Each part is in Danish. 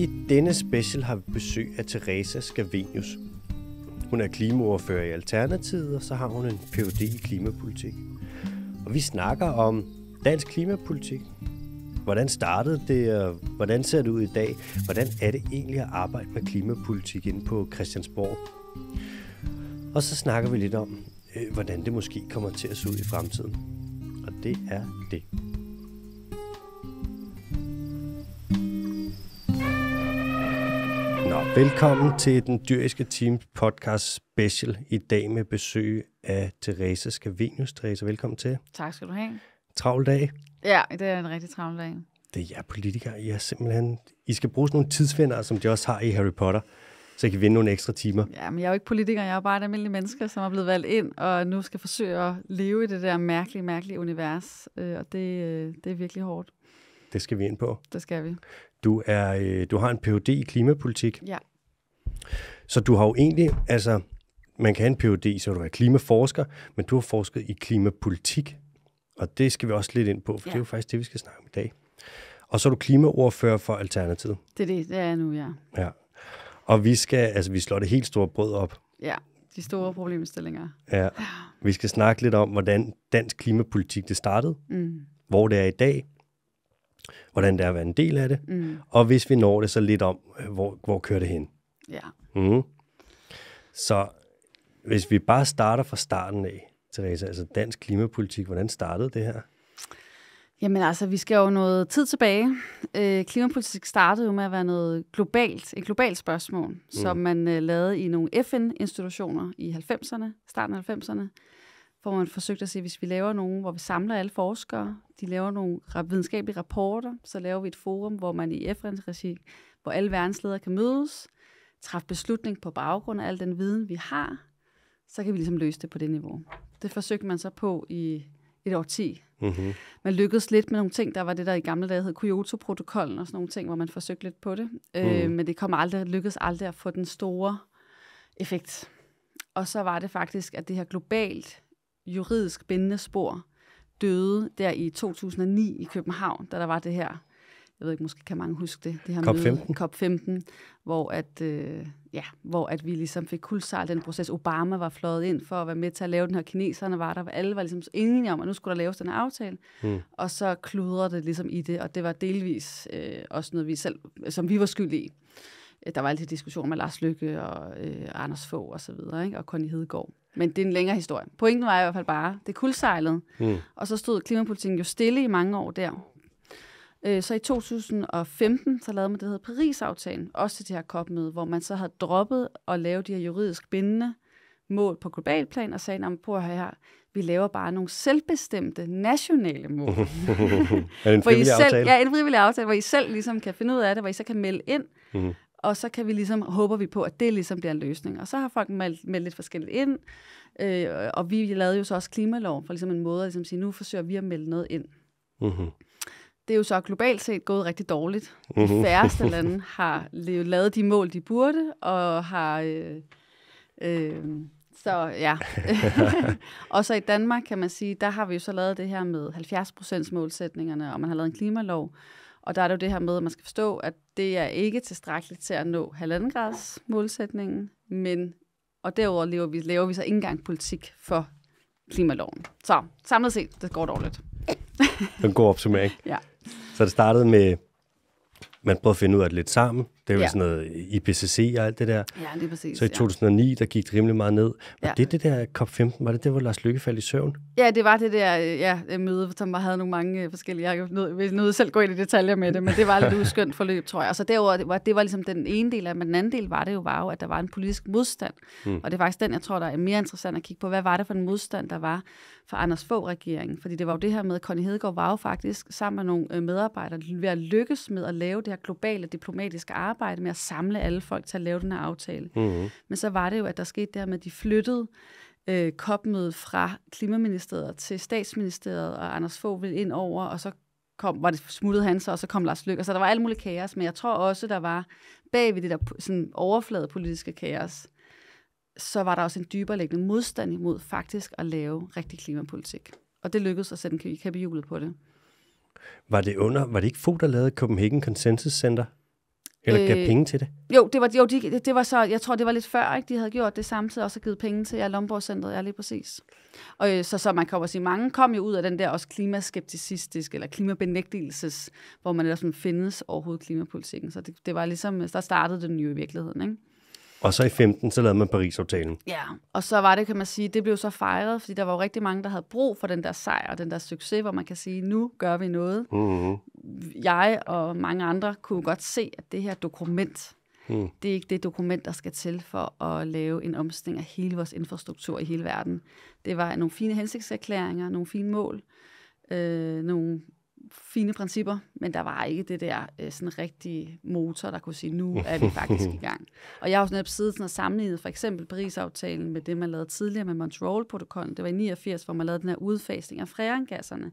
I denne special har vi besøg af Teresa Scavenius. Hun er klimaordfører i Alternativet, og så har hun en Ph.D. i klimapolitik. Og vi snakker om dansk klimapolitik. Hvordan startede det, og hvordan ser det ud i dag? Hvordan er det egentlig at arbejde med klimapolitik inde på Christiansborg? Og så snakker vi lidt om, øh, hvordan det måske kommer til at se ud i fremtiden. Og det er det. Velkommen til den dyriske team podcast special i dag med besøg af Therese Skavenius. Therese, velkommen til. Tak skal du have. Travl dag. Ja, det er en rigtig travl dag. Det er jer politikere. I, er simpelthen, I skal bruge sådan nogle tidsfinder, som de også har i Harry Potter, så I kan vinde nogle ekstra timer. Ja, men jeg er jo ikke politiker. Jeg er bare et almindeligt menneske, som er blevet valgt ind, og nu skal forsøge at leve i det der mærkelige, mærkelige univers. Øh, og det, øh, det er virkelig hårdt. Det skal vi ind på. Det skal vi. Du, er, øh, du har en Ph.D. i klimapolitik. Ja. Så du har jo egentlig, altså, man kan have en PhD, så du er klimaforsker, men du har forsket i klimapolitik, og det skal vi også lidt ind på, for ja. det er jo faktisk det, vi skal snakke om i dag. Og så er du klimaordfører for Alternativet. Det er det, det er jeg nu, ja. Ja. Og vi skal, altså vi slår det helt store brød op. Ja, de store problemstillinger. Ja. Vi skal snakke lidt om, hvordan dansk klimapolitik det startede, mm. hvor det er i dag, hvordan det er at være en del af det, mm. og hvis vi når det, så lidt om, øh, hvor, hvor kører det hen. Ja. Mm. Så hvis vi bare starter fra starten af, Therese, altså dansk klimapolitik, hvordan startede det her? Jamen altså, vi skal jo noget tid tilbage. Øh, klimapolitik startede jo med at være noget globalt, et globalt spørgsmål, mm. som man øh, lavede i nogle FN-institutioner i 90'erne, starten af 90'erne, hvor man forsøgte at se, hvis vi laver nogen, hvor vi samler alle forskere, de laver nogle videnskabelige rapporter, så laver vi et forum, hvor man i FN-regi, hvor alle verdensledere kan mødes, træffe beslutning på baggrund af al den viden, vi har, så kan vi ligesom løse det på det niveau. Det forsøgte man så på i et årti. Mm-hmm. Man lykkedes lidt med nogle ting, der var det, der i gamle dage hed Kyoto-protokollen og sådan nogle ting, hvor man forsøgte lidt på det. Øh, mm. Øh, men det kom aldrig, lykkedes aldrig at få den store effekt. Og så var det faktisk, at det her globalt juridisk bindende spor døde der i 2009 i København, da der var det her jeg ved ikke, måske kan mange huske det, det her COP15. møde, COP15, hvor at, øh, ja, hvor at vi ligesom fik kulsejl den proces. Obama var fløjet ind for at være med til at lave den her, kineserne var der, alle var ligesom enige om, at nu skulle der laves den her aftale, mm. og så kludrede det ligesom i det, og det var delvis øh, også noget, vi selv, som vi var skyld i. Øh, der var altid diskussion med Lars Lykke og øh, Anders Fogh og så videre, ikke? og Conny Hedegaard. Men det er en længere historie. Pointen var i hvert fald bare, det kuldsejlede. Mm. Og så stod klimapolitikken jo stille i mange år der, Øh, så i 2015, så lavede man det, der hedder Paris-aftalen, også til det her COP-møde, hvor man så havde droppet at lave de her juridisk bindende mål på global plan, og sagde, på at her, vi laver bare nogle selvbestemte nationale mål. er en frivillig selv, aftale? Ja, en frivillig aftale, hvor I selv ligesom kan finde ud af det, hvor I så kan melde ind, mm. og så kan vi ligesom, håber vi på, at det ligesom bliver en løsning. Og så har folk meldt, meldt lidt forskelligt ind, øh, og vi lavede jo så også klimalov for ligesom en måde at ligesom sige, nu forsøger vi at melde noget ind. Mm-hmm det er jo så globalt set gået rigtig dårligt. De mhm. færreste lande har lavet de mål, de burde, og har... Øh, øh, så ja. og så i Danmark, kan man sige, der har vi jo så lavet det her med 70 målsætningerne, og man har lavet en klimalov. Og der er det jo det her med, at man skal forstå, at det er ikke tilstrækkeligt til at nå halvandengrads målsætningen, men, og derudover laver vi, laver vi så ikke engang politik for klimaloven. Så samlet set, det går dårligt. en god opsummering. Ja. Så det startede med, man prøvede at finde ud af det lidt sammen, det var ja. sådan noget IPCC og alt det der. Ja, det er præcis. Så i 2009, ja. der gik det rimelig meget ned. Var ja. det det der COP15? Var det det, hvor Lars Lykke faldt i søvn? Ja, det var det der øh, ja, møde, som havde nogle mange øh, forskellige... Jeg nød, nød selv gå ind i detaljer med det, men det var lidt uskyndt forløb, tror jeg. Og så derudover, det var, det var ligesom den ene del af men den anden del var det jo, var jo, at der var en politisk modstand. Mm. Og det er faktisk den, jeg tror, der er mere interessant at kigge på. Hvad var det for en modstand, der var for Anders Fogh regeringen? Fordi det var jo det her med, at Connie Hedegaard var jo faktisk sammen med nogle øh, medarbejdere ved at lykkes med at lave det her globale diplomatiske arbejde arbejde med at samle alle folk til at lave den her aftale. Mm-hmm. Men så var det jo, at der skete der med, at de flyttede øh, kopmødet fra Klimaministeriet til Statsministeriet, og Anders Fogh ville ind over, og så kom, var det smuttet han så, og så kom Lars Løkke. Så der var alle mulige kaos, men jeg tror også, der var bag ved det der sådan overflade politiske kaos, så var der også en dybere liggende modstand imod faktisk at lave rigtig klimapolitik. Og det lykkedes at sætte en kæppe hjulet på det. Var det under, var det ikke Fogh, der lavede Copenhagen Consensus Center? Eller gav øh, penge til det? Jo, det var, jo de, det var så, jeg tror, det var lidt før, ikke? de havde gjort det samtidig, og så givet penge til ja, Lomborg-centret, ja, lige præcis. Og øh, så, så man kan også sige, mange kom jo ud af den der også klimaskepticistisk, eller klimabenægtelses, hvor man ellers sådan, findes overhovedet klimapolitikken. Så det, det var ligesom, øh, der startede den nye i virkeligheden, ikke? Og så i 15, så lavede man Paris-aftalen. Ja, og så var det, kan man sige, det blev så fejret, fordi der var jo rigtig mange, der havde brug for den der sejr og den der succes, hvor man kan sige, nu gør vi noget. Mm-hmm. Jeg og mange andre kunne godt se, at det her dokument, mm. det er ikke det dokument, der skal til for at lave en omstilling af hele vores infrastruktur i hele verden. Det var nogle fine hensigtserklæringer, nogle fine mål, øh, nogle fine principper, men der var ikke det der øh, sådan rigtige motor, der kunne sige, nu er vi faktisk i gang. Og jeg har også netop siddet sådan og sammenlignet for eksempel Paris-aftalen med det, man lavede tidligere med Montreal-protokollen. Det var i 89, hvor man lavede den her udfasning af freangasserne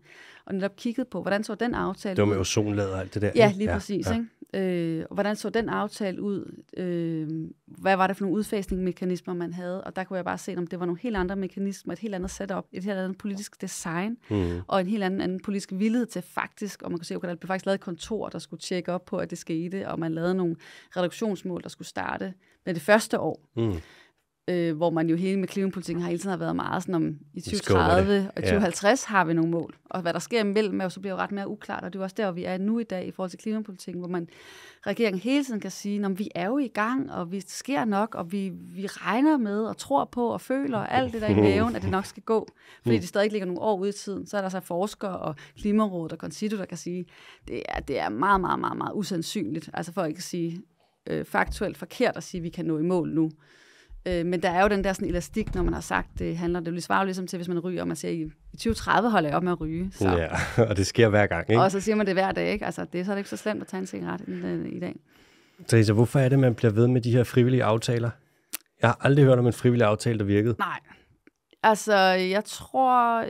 og netop kiggede på, hvordan så den aftale ud. Det var med ozonlaget og alt det der. Ja, lige ja, præcis. Ja. Ikke? Øh, og hvordan så den aftale ud? Øh, hvad var det for nogle udfasningsmekanismer, man havde? Og der kunne jeg bare se, om det var nogle helt andre mekanismer, et helt andet setup, et helt andet politisk design, mm. og en helt anden, anden politisk villighed til faktisk, og man kunne se, okay, der blev faktisk lavet et kontor, der skulle tjekke op på, at det skete, og man lavede nogle reduktionsmål, der skulle starte med det første år. Mm øh, hvor man jo hele med klimapolitikken har hele tiden har været meget sådan om, i 2030 og 2050 ja. har vi nogle mål. Og hvad der sker imellem, så bliver jo ret mere uklart, og det er jo også der, hvor vi er nu i dag i forhold til klimapolitikken, hvor man regeringen hele tiden kan sige, at vi er jo i gang, og vi sker nok, og vi, vi regner med og tror på og føler og alt det der i maven, at det nok skal gå. Fordi det stadig ligger nogle år ude i tiden. Så er der så forskere og Klimarådet og Concito, der kan sige, det er, det er meget, meget, meget, meget usandsynligt. Altså for at ikke sige øh, faktuelt forkert at sige, at vi kan nå i mål nu. Øh, men der er jo den der sådan elastik, når man har sagt, det handler det svarer jo ligesom til, hvis man ryger, og man siger, i 2030 holder jeg op med at ryge. Så. Ja, og det sker hver gang, ikke? Og så siger man det hver dag, ikke? Altså, det, er så ikke så slemt at tage en cigaret i, øh, i dag. Så hvorfor er det, man bliver ved med de her frivillige aftaler? Jeg har aldrig hørt om en frivillig aftale, der virkede. Nej, Altså, jeg tror, øh,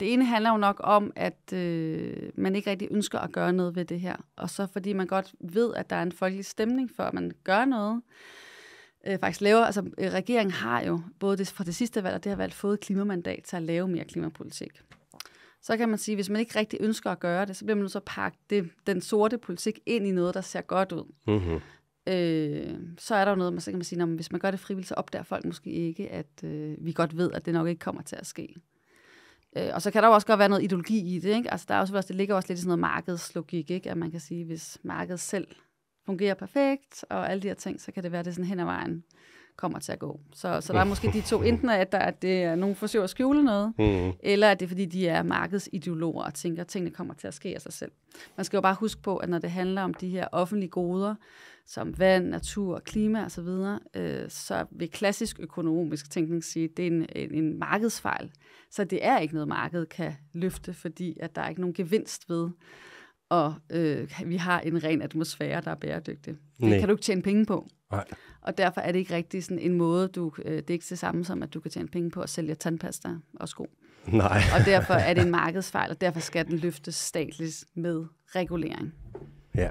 det ene handler jo nok om, at øh, man ikke rigtig ønsker at gøre noget ved det her. Og så fordi man godt ved, at der er en folkelig stemning for, at man gør noget, øh, faktisk laver, altså øh, regeringen har jo både det, fra det sidste valg og det her valg fået klimamandat til at lave mere klimapolitik. Så kan man sige, at hvis man ikke rigtig ønsker at gøre det, så bliver man nu så pakket det, den sorte politik ind i noget, der ser godt ud. Mm-hmm. Øh, så er der jo noget, man så kan man sige, at hvis man gør det frivilligt, så opdager folk måske ikke, at øh, vi godt ved, at det nok ikke kommer til at ske. Øh, og så kan der jo også godt være noget ideologi i det. Ikke? Altså, der er også, det ligger også lidt i sådan noget markedslogik, ikke? at man kan sige, hvis markedet selv fungerer perfekt, og alle de her ting, så kan det være, at det sådan hen ad vejen kommer til at gå. Så, så der er måske de to, enten at, der, at det er nogen forsøger at skjule noget, mm. eller at det er, fordi de er markedsideologer og tænker, at tingene kommer til at ske af sig selv. Man skal jo bare huske på, at når det handler om de her offentlige goder, som vand, natur, klima osv., øh, så vil klassisk økonomisk tænkning sige, at det er en, en, en markedsfejl. Så det er ikke noget, markedet kan løfte, fordi at der er ikke nogen gevinst ved og øh, vi har en ren atmosfære, der er bæredygtig. Nej. Det kan du ikke tjene penge på. Nej. Og derfor er det ikke rigtig sådan en måde, du, øh, det er ikke det samme som, at du kan tjene penge på at sælge tandpasta og sko. Nej. og derfor er det en markedsfejl, og derfor skal den løftes statligt med regulering. Ja.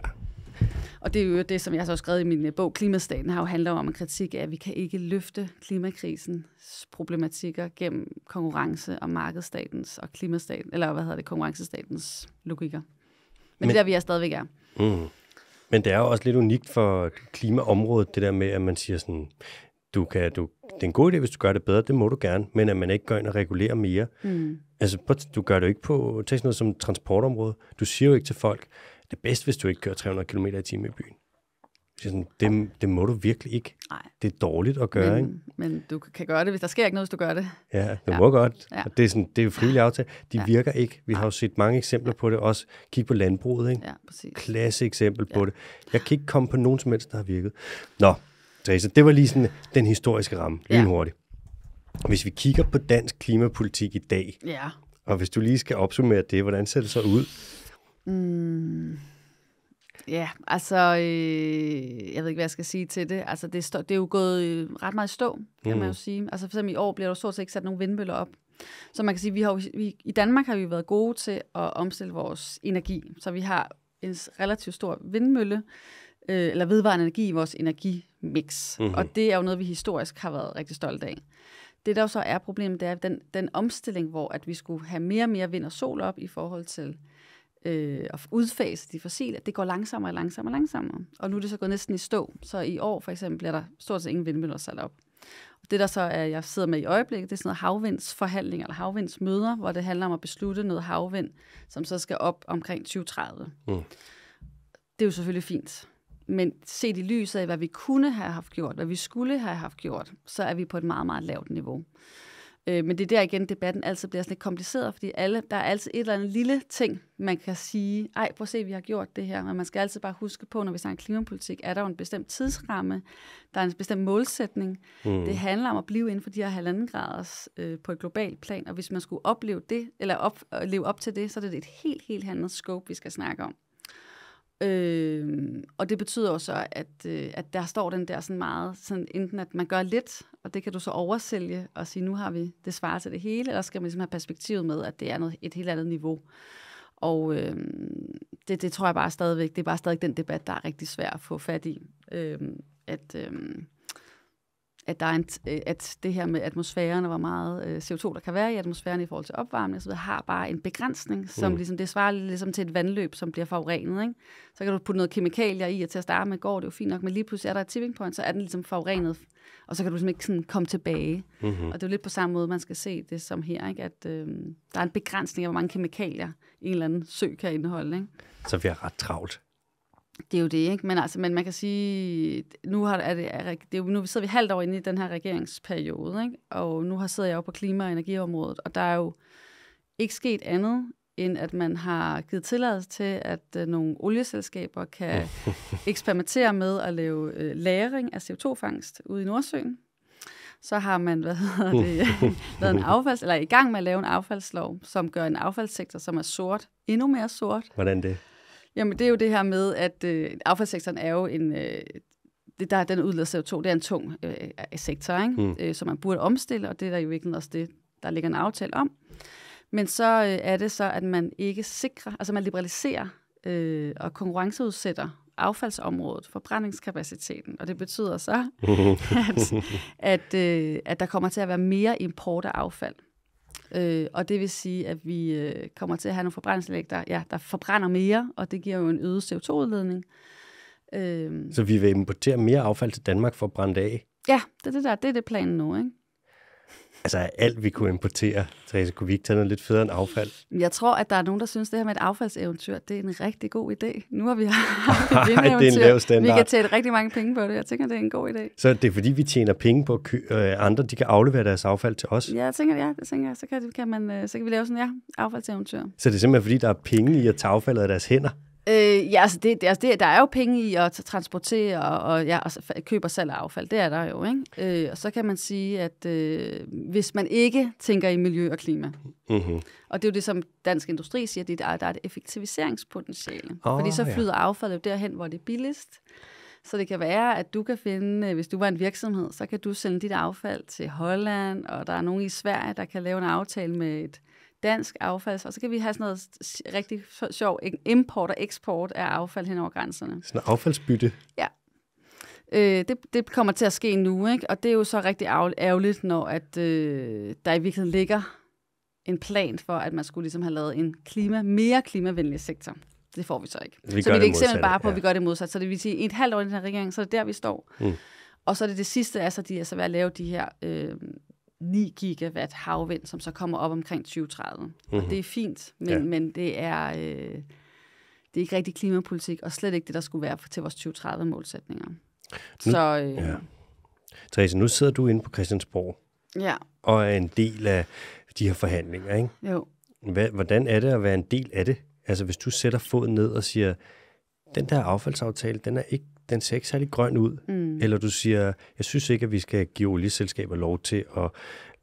Og det er jo det, som jeg så har skrevet i min øh, bog, Klimastaten har jo handler om en kritik af, at vi kan ikke løfte klimakrisens problematikker gennem konkurrence og markedsstatens og klimastaten, eller hvad hedder det, konkurrencestatens logikker. Men, men der vi er stadigvæk er. Mm. Men det er jo også lidt unikt for klimaområdet, det der med, at man siger sådan, du kan, du, det er en god idé, hvis du gør det bedre, det må du gerne, men at man ikke går ind og regulerer mere. Mm. Altså, du gør det jo ikke på, tag sådan noget som transportområde. Du siger jo ikke til folk, det er bedst, hvis du ikke kører 300 km i timen i byen. Så sådan, det, det må du virkelig ikke. Nej. Det er dårligt at gøre, men, ikke? Men du kan gøre det, hvis der sker ikke noget, hvis du gør det. Ja, du ja. må godt. Ja. det er, sådan, det er jo frivillig aftale. De ja. virker ikke. Vi har jo set mange eksempler ja. på det. Også kig på landbruget, ikke? Ja, præcis. Klasse eksempel ja. på det. Jeg kan ikke komme på nogen som helst, der har virket. Nå, Therese, det var lige sådan den historiske ramme. Lige ja. hurtigt. Hvis vi kigger på dansk klimapolitik i dag, ja. og hvis du lige skal opsummere det, hvordan ser det så ud? Mm. Ja, altså, øh, jeg ved ikke, hvad jeg skal sige til det. Altså, det, stå, det er jo gået øh, ret meget i stå, kan mm. man jo mm. sige. Altså, for eksempel i år bliver der stort set ikke sat nogen vindmøller op. Så man kan sige, vi har vi, i Danmark har vi været gode til at omstille vores energi. Så vi har en relativt stor vindmølle, øh, eller vedvarende energi i vores energimix. Mm-hmm. Og det er jo noget, vi historisk har været rigtig stolte af. Det, der jo så er problemet, det er den, den omstilling, hvor at vi skulle have mere og mere vind og sol op i forhold til øh, at udfase de fossile, det går langsommere og langsommere og langsommere. Og nu er det så gået næsten i stå. Så i år for eksempel bliver der stort set ingen vindmøller sat op. Og det der så er, jeg sidder med i øjeblikket, det er sådan noget havvindsforhandling eller havvindsmøder, hvor det handler om at beslutte noget havvind, som så skal op omkring 2030. Mm. Det er jo selvfølgelig fint. Men set i lyset af, hvad vi kunne have haft gjort, hvad vi skulle have haft gjort, så er vi på et meget, meget lavt niveau. Øh, men det er der igen, debatten altid bliver sådan lidt kompliceret, fordi alle, der er altid et eller andet lille ting, man kan sige, ej, prøv at se, vi har gjort det her. Men man skal altid bare huske på, når vi snakker klimapolitik, er der jo en bestemt tidsramme, der er en bestemt målsætning. Mm. Det handler om at blive inden for de her halvanden grader øh, på et globalt plan, og hvis man skulle opleve det, eller op, øh, leve op til det, så er det et helt, helt andet scope, vi skal snakke om. Øh, og det betyder også, at, øh, at der står den der sådan meget, sådan enten at man gør lidt, og det kan du så oversælge og sige, nu har vi det svar til det hele, eller skal man ligesom have perspektivet med, at det er noget, et helt andet niveau. Og øh, det, det tror jeg bare stadigvæk, det er bare stadig den debat, der er rigtig svær at få fat i. Øh, at, øh, at, der er en, øh, at det her med atmosfæren og hvor meget øh, CO2, der kan være i atmosfæren i forhold til opvarmning så har bare en begrænsning, som mm. ligesom, det svarer ligesom til et vandløb, som bliver forurenet. Ikke? Så kan du putte noget kemikalier i, og til at starte med går det jo fint nok, men lige pludselig er der et tipping point, så er den ligesom forurenet, og så kan du ligesom ikke sådan komme tilbage. Mm-hmm. Og det er jo lidt på samme måde, man skal se det som her, ikke? at øh, der er en begrænsning af, hvor mange kemikalier en eller anden sø kan indeholde. Ikke? Så vi er ret travlt det er jo det, ikke? Men, altså, men man kan sige, nu, har, er det, er, det er, nu sidder vi halvt år inde i den her regeringsperiode, ikke? og nu har sidder jeg jo på klima- og energiområdet, og der er jo ikke sket andet, end at man har givet tilladelse til, at øh, nogle olieselskaber kan eksperimentere med at lave øh, lagring af CO2-fangst ude i Nordsøen. Så har man, hvad hedder det, lavet en affalds, eller er i gang med at lave en affaldslov, som gør en affaldssektor, som er sort, endnu mere sort. Hvordan det? Jamen, det er jo det her med, at øh, affaldssektoren er jo en... Øh, det der, den udleder CO2, det er en tung øh, øh sektor, ikke? Mm. Øh, som man burde omstille, og det er der jo ikke også det, der ligger en aftale om. Men så øh, er det så, at man ikke sikrer, altså man liberaliserer øh, og konkurrenceudsætter affaldsområdet, forbrændingskapaciteten, og det betyder så, at, at, øh, at der kommer til at være mere import af affald. Øh, og det vil sige, at vi øh, kommer til at have nogle forbrændingsanlæg, der, ja, der forbrænder mere, og det giver jo en øget CO2-udledning. Øh, så vi vil importere mere affald til Danmark for at brænde det af? Ja, det, det, der, det er det planen nu. Ikke? altså alt, vi kunne importere. Therese, kunne vi ikke tage noget lidt federe end affald? Jeg tror, at der er nogen, der synes, det her med et affaldseventyr, det er en rigtig god idé. Nu har vi haft Ej, det er en lav standard. Vi kan tjene rigtig mange penge på det. Jeg tænker, det er en god idé. Så det er fordi, vi tjener penge på, at øh, andre de kan aflevere deres affald til os? Ja, jeg tænker, ja, det tænker jeg. Så kan, kan man, øh, så kan vi lave sådan, ja, affaldseventyr. Så det er simpelthen fordi, der er penge i at tage affaldet af deres hænder? Øh, ja, altså, det, det, altså det, der er jo penge i at transportere og, og, ja, og købe og salg af affald. Det er der jo, ikke? Øh, og så kan man sige, at øh, hvis man ikke tænker i miljø og klima, mm-hmm. og det er jo det, som Dansk Industri siger, det er, der er et effektiviseringspotentiale. Oh, fordi så flyder ja. affaldet derhen, hvor det er billigst. Så det kan være, at du kan finde, øh, hvis du var en virksomhed, så kan du sende dit affald til Holland, og der er nogen i Sverige, der kan lave en aftale med et dansk affald, og så kan vi have sådan noget rigtig sjov import og eksport af affald hen over grænserne. Sådan en affaldsbytte? Ja. Øh, det, det kommer til at ske nu, ikke? og det er jo så rigtig ærgerligt, når at, øh, der i virkeligheden ligger en plan for, at man skulle ligesom have lavet en klima, mere klimavenlig sektor. Det får vi så ikke. Vi så vi er ikke simpelthen bare på, ja. vi gør det modsat. Så det vil sige, et halvt år i den her regering, så er det der, vi står. Mm. Og så er det det sidste, altså de er så ved at lave de her øh, 9 gigawatt havvind, som så kommer op omkring 2030. Mm-hmm. Og mhm. det er fint, men, ja. men det er... Øh, det er ikke rigtig klimapolitik, og slet ikke det, der skulle være til vores 2030-målsætninger. Så, øh... ja. Therese, nu sidder du inde på Christiansborg ja. og er en del af de her forhandlinger, ikke? Jo. Hvad, hvordan er det at være en del af det? Altså, hvis du sætter foden ned og siger, den der affaldsaftale, den er ikke den ser ikke særlig grøn ud. Mm. Eller du siger, jeg synes ikke, at vi skal give olieselskaber lov til at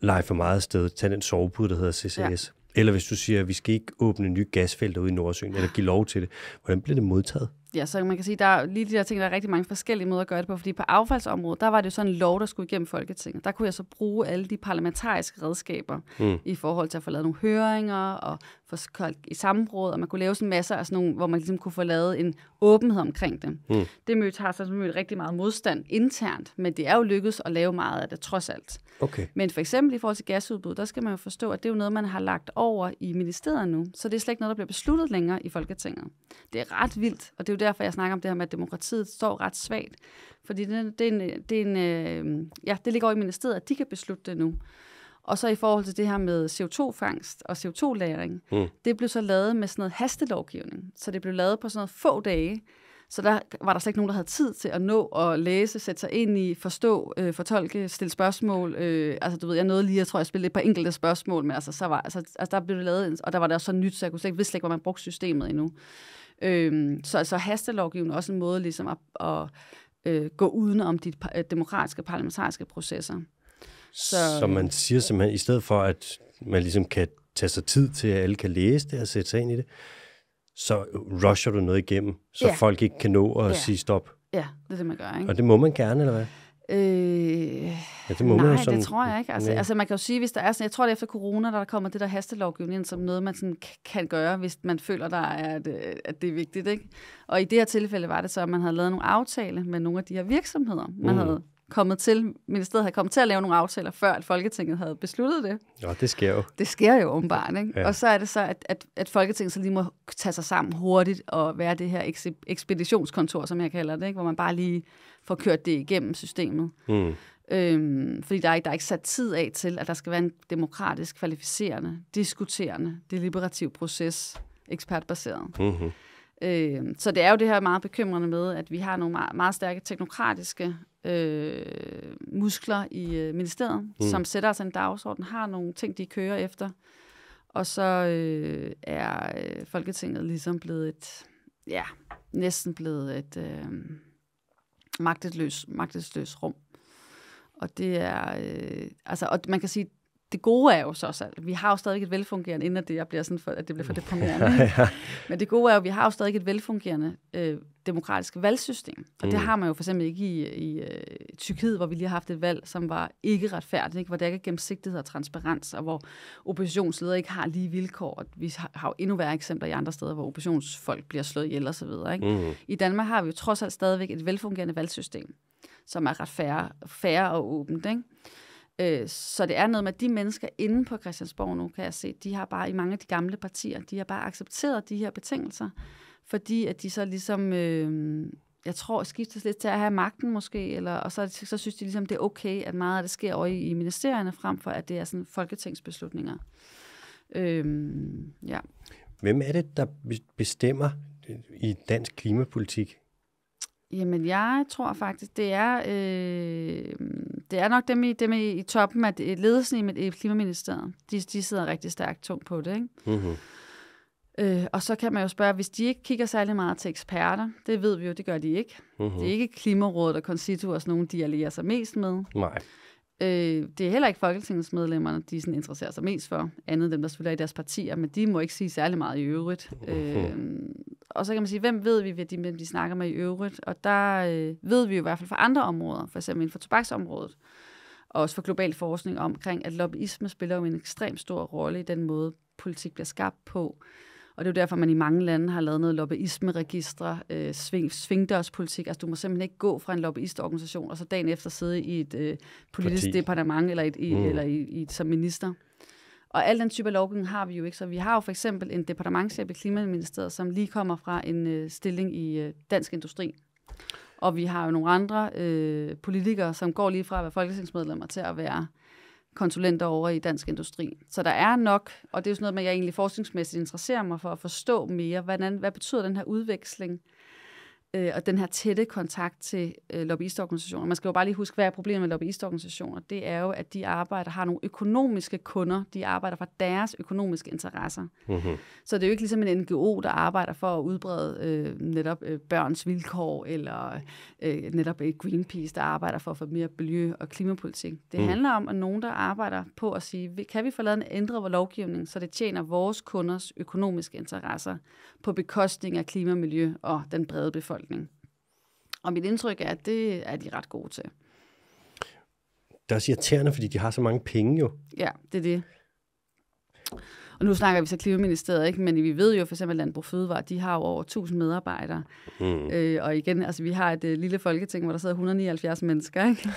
lege for meget sted. Tag den sovepude, der hedder CCS. Ja. Eller hvis du siger, at vi skal ikke åbne nye gasfelter ude i Nordsøen, eller give lov til det. Hvordan bliver det modtaget? ja, så man kan sige, der er lige de der ting, der er rigtig mange forskellige måder at gøre det på, fordi på affaldsområdet, der var det jo sådan en lov, der skulle igennem Folketinget. Der kunne jeg så bruge alle de parlamentariske redskaber mm. i forhold til at få lavet nogle høringer og få i samråd, og man kunne lave sådan masser af sådan nogle, hvor man ligesom kunne få lavet en åbenhed omkring det. Mm. Det mødte har så mødt rigtig meget modstand internt, men det er jo lykkedes at lave meget af det trods alt. Okay. Men for eksempel i forhold til gasudbud, der skal man jo forstå, at det er jo noget, man har lagt over i ministeriet nu, så det er slet ikke noget, der bliver besluttet længere i Folketinget. Det er ret vildt, og det er jo derfor, jeg snakker om det her med, at demokratiet står ret svagt, fordi det, det, er en, det, er en, øh, ja, det ligger over i ministeriet, at de kan beslutte det nu. Og så i forhold til det her med CO2-fangst og CO2-lagring, mm. det blev så lavet med sådan noget hastelovgivning. Så det blev lavet på sådan noget få dage, så der var der slet ikke nogen, der havde tid til at nå at læse, sætte sig ind i, forstå, øh, fortolke, stille spørgsmål. Øh, altså, du ved, jeg nåede lige, jeg tror, jeg spillede et par enkelte spørgsmål, men altså, så var, altså, altså der blev det lavet, og der var det også så nyt, så jeg kunne slet ikke, vidste slet ikke, hvor man brugte systemet endnu. Øh, så altså, hastelovgivning er også en måde ligesom at, at øh, gå om de øh, demokratiske parlamentariske processer. Så, så man siger simpelthen, i stedet for, at man ligesom kan tage sig tid til, at alle kan læse det og sætte sig ind i det, så rusher du noget igennem, så ja. folk ikke kan nå at ja. sige stop. Ja, det er det, man gør. Ikke? Og det må man gerne, eller hvad? Øh, ja, det må nej, man jo sådan, det tror jeg ikke. Altså, altså, man kan jo sige, hvis der er sådan, jeg tror, det er efter corona, der, der kommer det der hastelovgivning, som noget, man sådan kan gøre, hvis man føler, der er, at, øh, at det er vigtigt. Ikke? Og i det her tilfælde var det så, at man havde lavet nogle aftale med nogle af de her virksomheder. Man mm. havde kommet til, ministeriet havde kommet til at lave nogle aftaler, før at Folketinget havde besluttet det. Ja, det sker jo. Det sker jo åbenbart, ikke? Ja. Og så er det så, at, at, at Folketinget så lige må tage sig sammen hurtigt og være det her ekspeditionskontor, som jeg kalder det, ikke? hvor man bare lige får kørt det igennem systemet. Mm. Øhm, fordi der er, ikke, der er ikke sat tid af til, at der skal være en demokratisk, kvalificerende, diskuterende, deliberativ proces, ekspertbaseret. Mm-hmm. Øh, så det er jo det her meget bekymrende med, at vi har nogle meget, meget stærke teknokratiske øh, muskler i øh, ministeriet, mm. som sætter sig en dagsorden, har nogle ting, de kører efter. Og så øh, er øh, Folketinget ligesom blevet et, ja, næsten blevet et øh, magtesløst magtesløs rum. Og det er, øh, altså, og man kan sige, det gode er jo så også, at vi har jo stadig et velfungerende, inden at det, jeg bliver sådan for, at det bliver for deprimerende. Men det gode er jo, at vi har jo stadig et velfungerende øh, demokratisk valgsystem. Og mm. det har man jo for eksempel ikke i, i øh, i Tyrkiet, hvor vi lige har haft et valg, som var ikke retfærdigt, ikke? hvor der ikke er gennemsigtighed og transparens, og hvor oppositionsledere ikke har lige vilkår. Og vi har, har jo endnu værre eksempler i andre steder, hvor oppositionsfolk bliver slået ihjel osv. Mm. I Danmark har vi jo trods alt stadigvæk et velfungerende valgsystem, som er ret færre, færre og åbent. Ikke? Øh, så det er noget med, at de mennesker inde på Christiansborg nu, kan jeg se, de har bare i mange af de gamle partier, de har bare accepteret de her betingelser, fordi at de så ligesom, øh, jeg tror, skiftes lidt til at have magten måske, eller, og så, så synes de ligesom, det er okay, at meget af det sker over i, i ministerierne, frem for at det er sådan folketingsbeslutninger. Øh, ja. Hvem er det, der bestemmer i dansk klimapolitik? Jamen, jeg tror faktisk, det er, øh, det er nok dem i, dem i, i toppen af ledelsen i, i Klimaministeriet. De, de sidder rigtig stærkt tungt på det, ikke? Uh-huh. Øh, og så kan man jo spørge, hvis de ikke kigger særlig meget til eksperter, det ved vi jo, det gør de ikke. Uh-huh. Det er ikke Klimarådet og Constitu og sådan nogen, de allierer sig mest med. Nej. Øh, det er heller ikke folketingsmedlemmerne, de sådan interesserer sig mest for, andet dem, der selvfølgelig er i deres partier, men de må ikke sige særlig meget i øvrigt. Øh, og så kan man sige, hvem ved vi, hvem de, hvem de snakker med i øvrigt? Og der øh, ved vi jo i hvert fald fra andre områder, for eksempel inden for tobaksområdet, og også for global forskning omkring, at lobbyisme spiller jo en ekstremt stor rolle i den måde, politik bliver skabt på. Øh, og det er jo derfor, man i mange lande har lavet noget lobbyisme-registre, øh, sving, svingdørspolitik. Altså du må simpelthen ikke gå fra en lobbyistorganisation, og så dagen efter sidde i et øh, politisk Parti. departement eller, et, i, mm. eller i, i, som minister. Og al den type lovgivning har vi jo ikke. Så vi har jo for eksempel en departementschef i Klimaministeriet, som lige kommer fra en øh, stilling i øh, Dansk Industri. Og vi har jo nogle andre øh, politikere, som går lige fra at være folketingsmedlemmer til at være øh, konsulenter over i dansk industri. Så der er nok, og det er jo sådan noget, jeg egentlig forskningsmæssigt interesserer mig for at forstå mere, hvordan, hvad betyder den her udveksling? øh, og den her tætte kontakt til øh, lobbyistorganisationer. Man skal jo bare lige huske, hvad er problemet med lobbyistorganisationer? Det er jo, at de arbejder, har nogle økonomiske kunder, de arbejder for deres økonomiske interesser. Mm-hmm. Så det er jo ikke ligesom en NGO, der arbejder for at udbrede øh, netop øh, børns vilkår, eller øh, netop et øh, Greenpeace, der arbejder for at få mere miljø- og klimapolitik. Det mm. handler om, at nogen, der arbejder på at sige, kan vi få lavet en vores lovgivning, så det tjener vores kunders økonomiske interesser på bekostning af klima, miljø og den brede befolkning? forening. Og mit indtryk er, at det er de ret gode til. Det er også irriterende, fordi de har så mange penge jo. Ja, det er det. Og nu snakker vi så Klimaministeriet, ikke? men vi ved jo for eksempel, at Landbrug Fødevare, de har jo over 1000 medarbejdere. Mm. Øh, og igen, altså vi har et øh, lille folketing, hvor der sidder 179 mennesker. Ikke?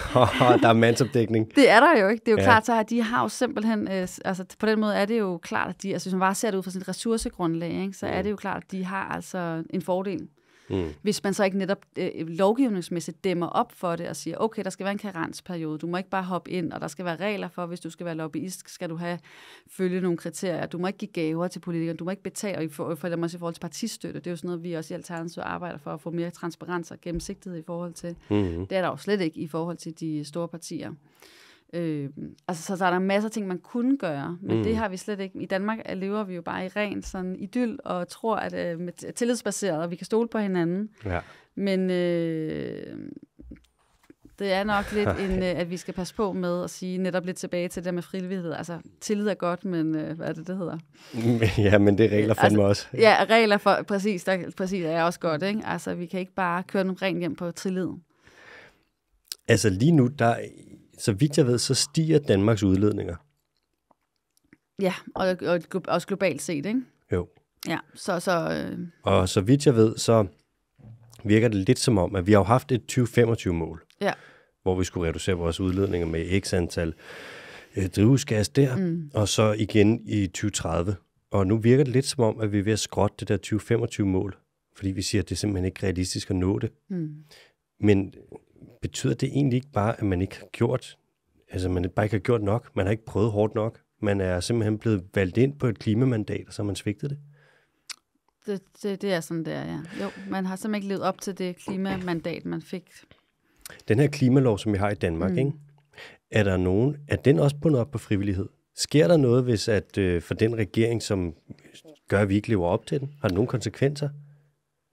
der er mandsopdækning. Det er der jo ikke. Det er jo ja. klart, så de har jo simpelthen, øh, altså på den måde er det jo klart, at de, altså hvis man bare ser det ud fra sit ressourcegrundlag, ikke? så mm. er det jo klart, at de har altså en fordel Mm. Hvis man så ikke netop øh, lovgivningsmæssigt dæmmer op for det og siger, okay, der skal være en karensperiode, du må ikke bare hoppe ind, og der skal være regler for, hvis du skal være lobbyist, skal du have følge nogle kriterier, du må ikke give gaver til politikere, du må ikke betale, og for, for dem også i forhold til partistøtte, det er jo sådan noget, vi også i Alternativet arbejder for at få mere transparens og gennemsigtighed i forhold til. Mm. Det er der jo slet ikke i forhold til de store partier. Øh, altså, så, så er der masser af ting, man kunne gøre, men mm. det har vi slet ikke. I Danmark øh, lever vi jo bare i ren sådan idyll og tror, at øh, er tillidsbaseret, og vi kan stole på hinanden. Ja. Men øh, det er nok lidt, en, øh, at vi skal passe på med at sige netop lidt tilbage til det der med frivillighed. Altså, tillid er godt, men øh, hvad er det, det hedder? Ja, men det er regler for altså, også. Ja, regler for, præcis, der, præcis er også godt. Ikke? Altså, vi kan ikke bare køre dem rent hjem på tillid. Altså lige nu, der, så vidt jeg ved, så stiger Danmarks udledninger. Ja, og, og også globalt set, ikke? Jo. Ja, så... så øh... Og så vidt jeg ved, så virker det lidt som om, at vi har jo haft et 2025-mål, ja. hvor vi skulle reducere vores udledninger med x antal øh, drivhusgas der, mm. og så igen i 2030. Og nu virker det lidt som om, at vi er ved at skrotte det der 2025-mål, fordi vi siger, at det er simpelthen ikke realistisk at nå det. Mm. Men betyder det egentlig ikke bare, at man ikke har gjort, altså man bare ikke har gjort nok, man har ikke prøvet hårdt nok, man er simpelthen blevet valgt ind på et klimamandat, og så har man svigtet det? Det, det, det er sådan der, ja. Jo, man har simpelthen ikke levet op til det klimamandat, man fik. Den her klimalov, som vi har i Danmark, mm. ikke? er der nogen, er den også bundet op på frivillighed? Sker der noget, hvis at øh, for den regering, som gør, at vi ikke lever op til den, har det nogen konsekvenser?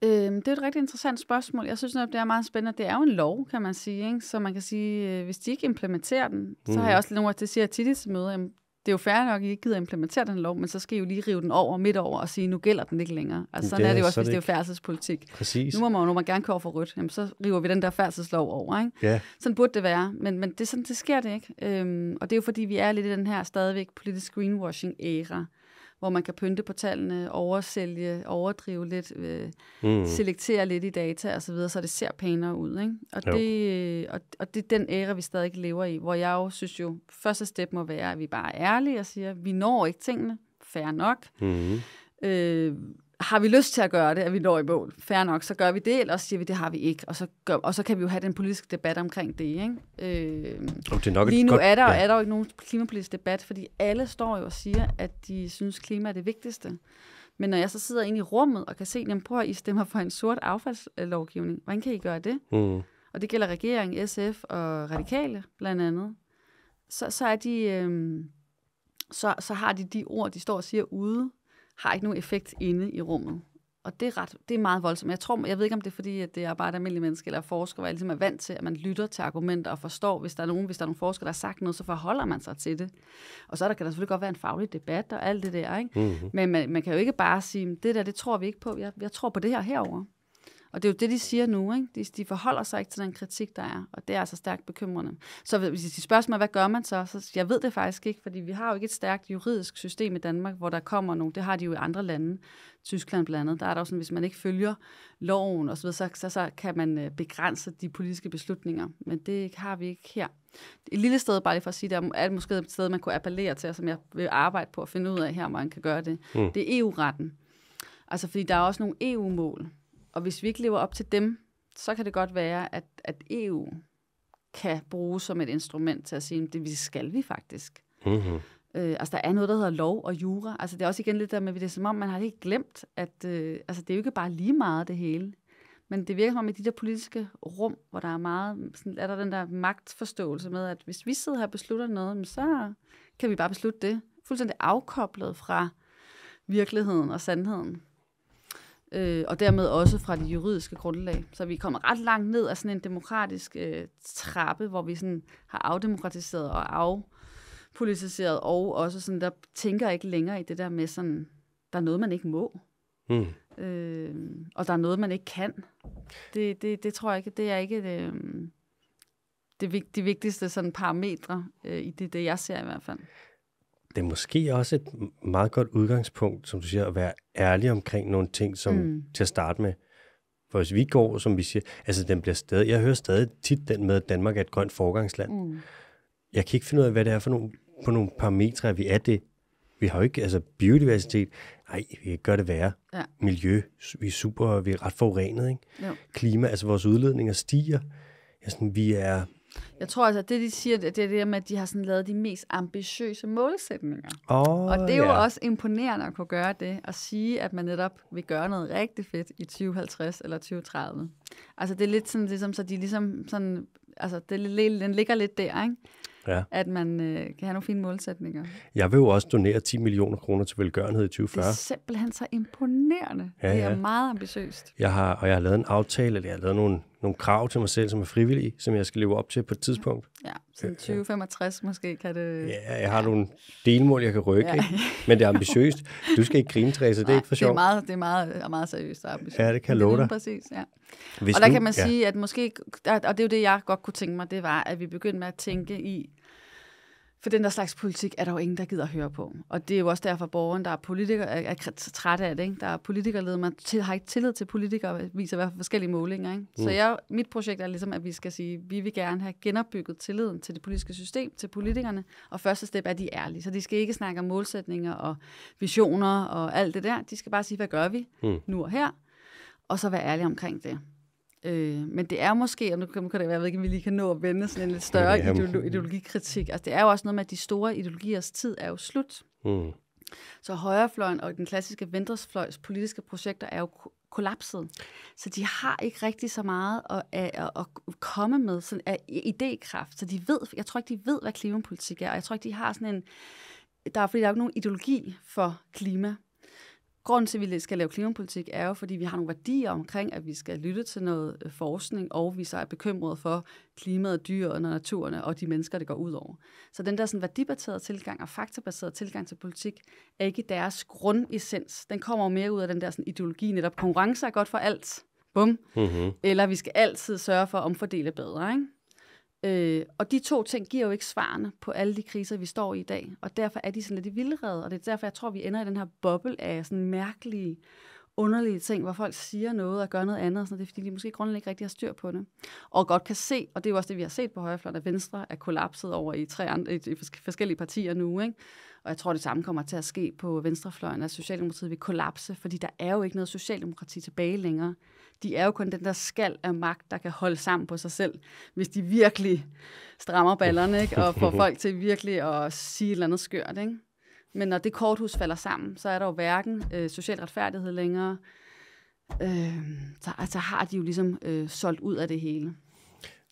Øhm, det er et rigtig interessant spørgsmål. Jeg synes at det er meget spændende. Det er jo en lov, kan man sige. Ikke? Så man kan sige, øh, hvis de ikke implementerer den, mm. så har jeg mm. også nogle til at sige til disse møder, jamen, det er jo færre nok, at I ikke gider implementere den lov, men så skal I jo lige rive den over midt over og sige, nu gælder den ikke længere. Altså sådan det, er det jo også, hvis det er færdselspolitik. Præcis. Nu må man jo, man gerne køre for rødt, jamen, så river vi den der færdselslov over. Ikke? Ja. Sådan burde det være, men, men det, sådan, det sker det ikke. Øhm, og det er jo fordi, vi er lidt i den her stadigvæk politisk greenwashing-æra hvor man kan pynte på tallene, oversælge, overdrive lidt, øh, mm. selektere lidt i data osv., så, videre, så det ser pænere ud. Ikke? Og, det, øh, og, og det er den æra, vi stadig lever i, hvor jeg jo synes jo, første step må være, at vi bare er ærlige og siger, vi når ikke tingene, fair nok. Mm. Øh, har vi lyst til at gøre det, at vi når i mål? Fair nok, så gør vi det, eller siger vi, det har vi ikke. Og så, gør, og så kan vi jo have den politiske debat omkring det. Ikke? Øh, og det er nok lige nu godt, er, der, ja. er der jo ikke nogen klimapolitisk debat, fordi alle står jo og siger, at de synes, klima er det vigtigste. Men når jeg så sidder inde i rummet og kan se, jamen prøv at I stemmer for en sort affaldslovgivning. Hvordan kan I gøre det? Mm. Og det gælder regeringen, SF og radikale blandt andet. Så, så er de... Øh, så, så har de de ord, de står og siger ude, har ikke nogen effekt inde i rummet. Og det er, ret, det er meget voldsomt. Jeg tror, jeg ved ikke, om det er fordi, at det er bare et almindeligt menneske eller forsker, hvor jeg ligesom er vant til, at man lytter til argumenter og forstår, hvis der er nogen, hvis der er nogen forskere, der har sagt noget, så forholder man sig til det. Og så der, kan der selvfølgelig godt være en faglig debat og alt det der, ikke? Mm-hmm. Men man, man, kan jo ikke bare sige, det der, det tror vi ikke på. Jeg, jeg tror på det her herover. Og det er jo det, de siger nu. Ikke? De, de forholder sig ikke til den kritik, der er, og det er altså stærkt bekymrende. Så hvis de spørger mig, hvad gør man så? så? Jeg ved det faktisk ikke, fordi vi har jo ikke et stærkt juridisk system i Danmark, hvor der kommer nogen. Det har de jo i andre lande, Tyskland blandt andet. Der er der jo sådan, hvis man ikke følger loven osv., så, så, så kan man øh, begrænse de politiske beslutninger. Men det har vi ikke her. Et lille sted, bare lige for at sige, der er måske et sted, man kunne appellere til, og som jeg vil arbejde på at finde ud af her, hvor man kan gøre det. Mm. Det er EU-retten. Altså, fordi der er også nogle EU-mål, og hvis vi ikke lever op til dem, så kan det godt være, at, at EU kan bruges som et instrument til at sige, at det skal vi faktisk. Mm-hmm. Øh, altså, der er noget, der hedder lov og jura. Altså, det er også igen lidt der med, at det er som om, man har helt glemt, at øh, altså, det er jo ikke bare lige meget det hele. Men det virker som om, i de der politiske rum, hvor der er meget, sådan, er der den der magtforståelse med, at hvis vi sidder her og beslutter noget, så kan vi bare beslutte det. Fuldstændig afkoblet fra virkeligheden og sandheden øh, og dermed også fra det juridiske grundlag. Så vi kommer ret langt ned af sådan en demokratisk øh, trappe, hvor vi sådan har afdemokratiseret og afpolitiseret, og også sådan, der tænker ikke længere i det der med sådan, der er noget, man ikke må. Mm. Øh, og der er noget, man ikke kan. Det, det, det tror jeg ikke, det er ikke øh, det, det, det vigtigste sådan parametre øh, i det, det, jeg ser i hvert fald det er måske også et meget godt udgangspunkt, som du siger, at være ærlig omkring nogle ting, som mm. til at starte med. For hvis vi går, som vi siger, altså den bliver stadig, jeg hører stadig tit den med, at Danmark er et grønt forgangsland. Mm. Jeg kan ikke finde ud af, hvad det er for nogle, på nogle parametre, vi er det. Vi har jo ikke, altså biodiversitet, nej, vi kan gøre det værre. Ja. Miljø, vi er super, vi er ret forurenet, ikke? Jo. Klima, altså vores udledninger stiger. Ja, sådan, vi er jeg tror altså, at det de siger, det er det der med, at de har sådan lavet de mest ambitiøse målsætninger. Oh, og det er jo også imponerende at kunne gøre det, og sige, at man netop vil gøre noget rigtig fedt i 2050 eller 2030. Altså det er lidt sådan, ligesom, så de ligesom sådan, altså det, den ligger lidt der, ikke? ja. at man øh, kan have nogle fine målsætninger. Jeg vil jo også donere 10 millioner kroner til velgørenhed i 2040. Det er simpelthen så imponerende. Ja, det er ja. meget ambitiøst. Jeg har, og jeg har lavet en aftale, eller jeg har lavet nogle nogle krav til mig selv, som er frivillige, som jeg skal leve op til på et tidspunkt. Ja, så 2065 øh, øh. måske kan det... Ja, jeg har ja. nogle delmål, jeg kan rykke, ja. ikke? men det er ambitiøst. Du skal ikke grine, Therese, det er ikke for sjovt. Det er meget, det er meget, meget seriøst og ambitiøst. Ja, det kan jeg love dig. Præcis, ja. Hvis og der nu, kan man sige, ja. at måske, og det er jo det, jeg godt kunne tænke mig, det var, at vi begyndte med at tænke i, for den der slags politik er der jo ingen, der gider at høre på. Og det er jo også derfor, at borgeren, der er politiker, er, er træt af det. Ikke? Der er politikerleder, man til, har ikke tillid til politikere, viser i hvert fald forskellige målinger. Ikke? Mm. Så jeg, mit projekt er ligesom, at vi skal sige, vi vil gerne have genopbygget tilliden til det politiske system, til politikerne. Og første step er, at de er ærlige. Så de skal ikke snakke om målsætninger og visioner og alt det der. De skal bare sige, hvad gør vi mm. nu og her? Og så være ærlige omkring det. Øh, men det er måske, og nu kan, det være, jeg ved ikke, om vi lige kan nå at vende sådan en lidt større ja, ideolo- ideologikritik. Altså, det er jo også noget med, at de store ideologiers tid er jo slut. Mm. Så højrefløjen og den klassiske venstrefløjs politiske projekter er jo kollapset. Så de har ikke rigtig så meget at, at, at komme med sådan en idékraft. Så de ved, jeg tror ikke, de ved, hvad klimapolitik er, og jeg tror ikke, de har sådan en... Der er, fordi der er jo ikke nogen ideologi for klima grunden til, at vi skal lave klimapolitik, er jo, fordi vi har nogle værdier omkring, at vi skal lytte til noget øh, forskning, og vi så er bekymrede for klimaet, dyrene, naturen og de mennesker, det går ud over. Så den der sådan, værdibaserede tilgang og faktabaserede tilgang til politik er ikke deres grundessens. Den kommer jo mere ud af den der sådan, ideologi, netop konkurrence er godt for alt. Bum. Mm-hmm. Eller vi skal altid sørge for at omfordele bedre. Ikke? Øh, og de to ting giver jo ikke svarene på alle de kriser, vi står i i dag. Og derfor er de sådan lidt i vildrede, og det er derfor, jeg tror, vi ender i den her boble af sådan mærkelige, underlige ting, hvor folk siger noget og gør noget andet. Og sådan, det er fordi, de måske grundlæggende ikke rigtig har styr på det. Og godt kan se, og det er jo også det, vi har set på højrefløjen, at Venstre er kollapset over i, tre andre, i forskellige partier nu. Ikke? Og jeg tror, det samme kommer til at ske på venstrefløjen, at Socialdemokratiet vil kollapse, fordi der er jo ikke noget socialdemokrati tilbage længere de er jo kun den der skal af magt, der kan holde sammen på sig selv, hvis de virkelig strammer ballerne, ikke? og får folk til virkelig at sige et eller andet skørt. Ikke? Men når det korthus falder sammen, så er der jo hverken øh, social retfærdighed længere, øh, så altså, har de jo ligesom øh, solgt ud af det hele.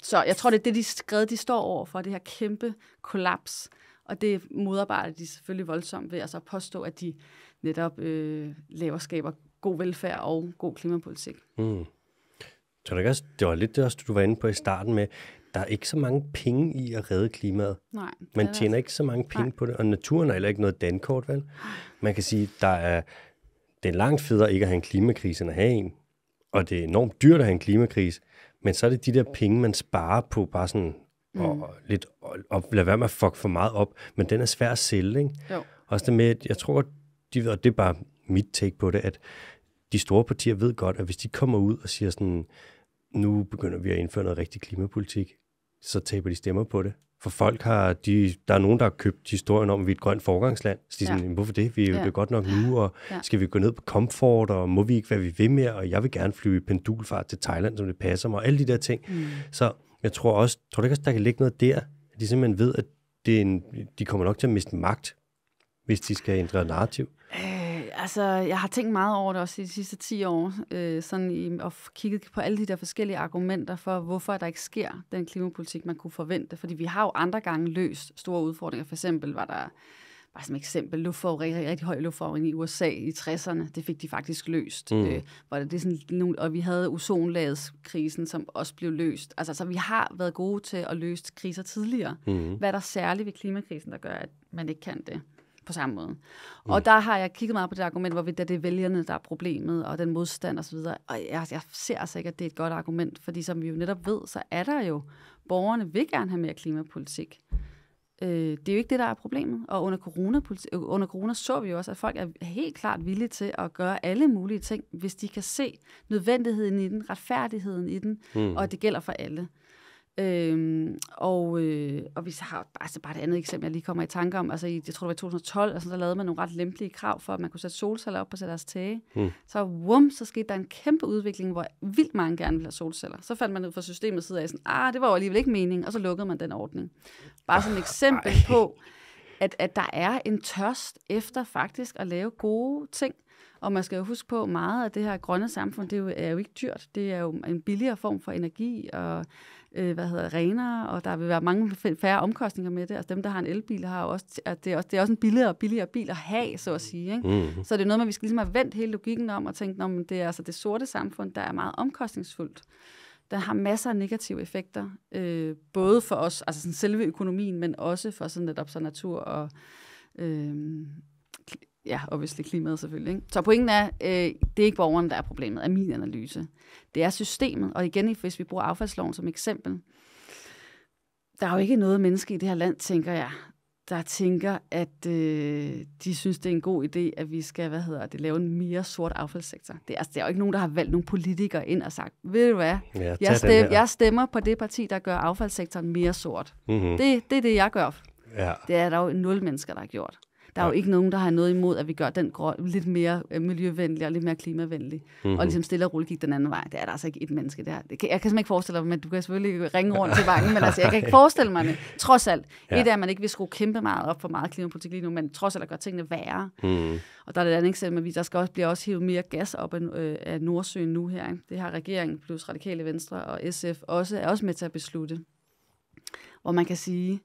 Så jeg tror, det er det, de skred, de står over for, det her kæmpe kollaps. Og det modarbejder de selvfølgelig voldsomt ved at at påstå, at de netop øh, laver skaber god velfærd og god klimapolitik. Mm. Tror du ikke også, det var lidt det også, du var inde på i starten med, der er ikke så mange penge i at redde klimaet. Nej, Man tjener også. ikke så mange penge Nej. på det, og naturen er heller ikke noget dankort, vel? Man kan sige, der er, det er langt federe ikke at have en klimakrise, end at have en. Og det er enormt dyrt at have en klimakrise, men så er det de der penge, man sparer på bare sådan, mm. og lidt, og, og lad være med at fuck for meget op, men den er svær at sælge, ikke? Jo. Også det med, at jeg tror, de ved, og det er bare mit take på det, at de store partier ved godt, at hvis de kommer ud og siger sådan, nu begynder vi at indføre noget rigtig klimapolitik, så taber de stemmer på det. For folk har, de, der er nogen, der har købt historien om, at vi er et grønt forgangsland. Så de er ja. sådan, hvorfor det? Vi er jo ja. det godt nok nu, og ja. skal vi gå ned på komfort, og må vi ikke, hvad vi vil mere, og jeg vil gerne flyve i pendulfart til Thailand, som det passer mig, og alle de der ting. Mm. Så jeg tror også, tror du ikke også, der kan ligge noget der, at de simpelthen ved, at det er en, de kommer nok til at miste magt, hvis de skal ændre narrativ? altså, jeg har tænkt meget over det også i de sidste 10 år, øh, sådan i, og kigget på alle de der forskellige argumenter for, hvorfor der ikke sker den klimapolitik, man kunne forvente. Fordi vi har jo andre gange løst store udfordringer. For eksempel var der bare som eksempel, luftforurening, rigtig høj luftforurening i USA i 60'erne, det fik de faktisk løst. Mm. Øh, hvor det, det sådan nogle, og vi havde ozonlagskrisen, som også blev løst. Altså, altså, vi har været gode til at løse kriser tidligere. Mm. Hvad er der særligt ved klimakrisen, der gør, at man ikke kan det? på samme måde. Mm. Og der har jeg kigget meget på det argument, hvor det er vælgerne, der er problemet, og den modstand osv. Og, og jeg, jeg ser altså ikke, at det er et godt argument, fordi som vi jo netop ved, så er der jo, borgerne vil gerne have mere klimapolitik. Øh, det er jo ikke det, der er problemet. Og under corona, øh, under corona så vi jo også, at folk er helt klart villige til at gøre alle mulige ting, hvis de kan se nødvendigheden i den, retfærdigheden i den, mm. og det gælder for alle. Øhm, og, øh, og vi har altså bare et andet eksempel, jeg lige kommer i tanke om. Altså, i, jeg tror, det var i 2012, og sådan, altså, der lavede man nogle ret lempelige krav for, at man kunne sætte solceller op på deres tage. Mm. Så wum, så skete der en kæmpe udvikling, hvor vildt mange gerne ville have solceller. Så fandt man ud fra systemet side af, at ah, det var jo alligevel ikke meningen, og så lukkede man den ordning. Bare som et eksempel Ej. på, at, at der er en tørst efter faktisk at lave gode ting. Og man skal jo huske på, meget af det her grønne samfund, det er jo, er jo ikke dyrt. Det er jo en billigere form for energi, og øh, hvad hedder, renere, og der vil være mange færre omkostninger med det. Altså dem, der har en elbil, har også, at det, er også, det er også en billigere og billigere bil at have, så at sige. Ikke? Mm-hmm. Så det er noget med, at vi skal ligesom have vendt hele logikken om og tænkt, at det er altså det sorte samfund, der er meget omkostningsfuldt der har masser af negative effekter, øh, både for os, altså sådan selve økonomien, men også for sådan netop så natur og øh, ja, og hvis det klimaet selvfølgelig. Ikke? Så pointen er, øh, det er ikke borgeren, der er problemet, er min analyse. Det er systemet, og igen, hvis vi bruger affaldsloven som eksempel, der er jo ikke noget menneske i det her land, tænker jeg, der tænker, at øh, de synes, det er en god idé, at vi skal hvad hedder det, lave en mere sort affaldssektor. Det er, altså, det er jo ikke nogen, der har valgt nogle politikere ind og sagt, ved du hvad, ja, jeg, stem, jeg stemmer på det parti, der gør affaldssektoren mere sort. Mm-hmm. Det, det er det, jeg gør. Ja. Det er der jo nul mennesker, der har gjort. Der er ja. jo ikke nogen, der har noget imod, at vi gør den grøn, lidt mere øh, miljøvenlig og lidt mere klimavenlig. Mm-hmm. Og mhm. ligesom stille og roligt gik den anden vej. Det er der altså ikke et menneske der. Jeg kan simpelthen ikke forestille mig, men du kan selvfølgelig ringe rundt til banken, men altså, jeg kan ikke forestille mig det. Trods alt. Ja. Et er, at man ikke vil skrue kæmpe meget op for meget klimapolitik lige nu, men trods alt at gøre tingene værre. Mm. Og der er det andet eksempel, at der skal også, blive også hivet mere gas op af, øh, af Nordsøen nu her. Ikke? Det har regeringen plus Radikale Venstre og SF også, er også med til at beslutte. Hvor man kan sige,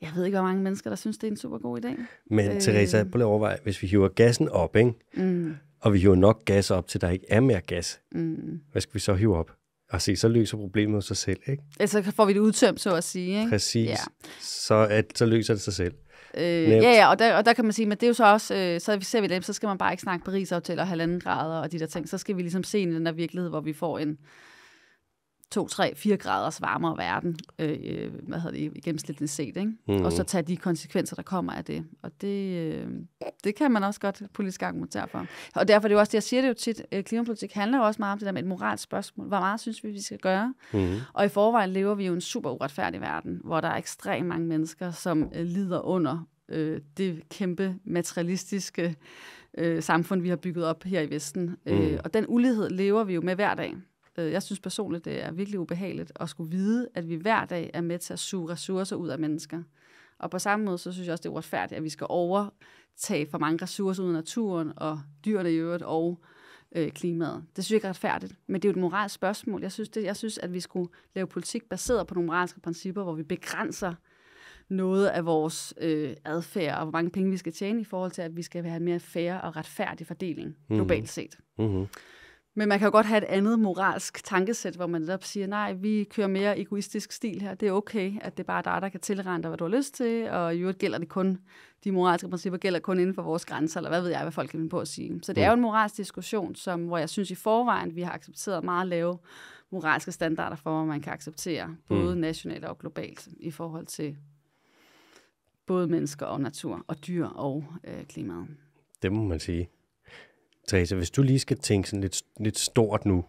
jeg ved ikke, hvor mange mennesker, der synes, det er en super god idé. Men øh... Teresa, prøv lige at overveje, hvis vi hiver gassen op, ikke? Mm. og vi hiver nok gas op, til der ikke er mere gas, mm. hvad skal vi så hive op? Og se, så løser problemet sig selv, ikke? Altså får vi det udtømt, så at sige, ikke? Præcis. Ja. Så, at, så løser det sig selv. Øh, ja, ja, og der, og der kan man sige, men det er jo så også, øh, så ser vi dem, så skal man bare ikke snakke Paris-aftaler og halvanden grader og de der ting. Så skal vi ligesom se en den der virkelighed, hvor vi får en, 2, 3, 4 graders varmere verden, øh, hvad hedder det, gennemsnitligt set, ikke? Mm. og så tage de konsekvenser, der kommer af det. Og det, øh, det kan man også godt politisk argumentere for. Og derfor det er det jo også det, jeg siger det jo tit, øh, klimapolitik handler jo også meget om det der med et moralsk spørgsmål. Hvor meget synes vi, vi skal gøre? Mm. Og i forvejen lever vi jo i en super uretfærdig verden, hvor der er ekstremt mange mennesker, som øh, lider under øh, det kæmpe materialistiske øh, samfund, vi har bygget op her i Vesten. Øh, mm. Øh, og den ulighed lever vi jo med hver dag. Øh, jeg synes personligt, det er virkelig ubehageligt at skulle vide, at vi hver dag er med til at suge ressourcer ud af mennesker. Og på samme måde, så synes jeg også, det er uretfærdigt, at vi skal overtage for mange ressourcer ud af naturen og dyrene i øvrigt og øh, klimaet. Det synes jeg ikke er retfærdigt, men det er jo et moralsk spørgsmål. Jeg synes, det, jeg synes, at vi skulle lave politik baseret på nogle moralske principper, hvor vi begrænser noget af vores øh, adfærd og hvor mange penge vi skal tjene i forhold til, at vi skal have en mere fair og retfærdig fordeling mhm. globalt set. Mm-hmm. Men man kan jo godt have et andet moralsk tankesæt, hvor man netop siger, nej, vi kører mere egoistisk stil her. Det er okay, at det er bare dig, der kan tilrende dig, hvad du har lyst til, og i øvrigt gælder det kun, de moralske principper gælder kun inden for vores grænser, eller hvad ved jeg, hvad folk kan finde på at sige. Så det er jo mm. en moralsk diskussion, som, hvor jeg synes i forvejen, vi har accepteret meget lave moralske standarder for, hvor man kan acceptere, både mm. nationalt og globalt, i forhold til både mennesker og natur, og dyr og øh, klimaet. Det må man sige. Therese, hvis du lige skal tænke sådan lidt, lidt stort nu.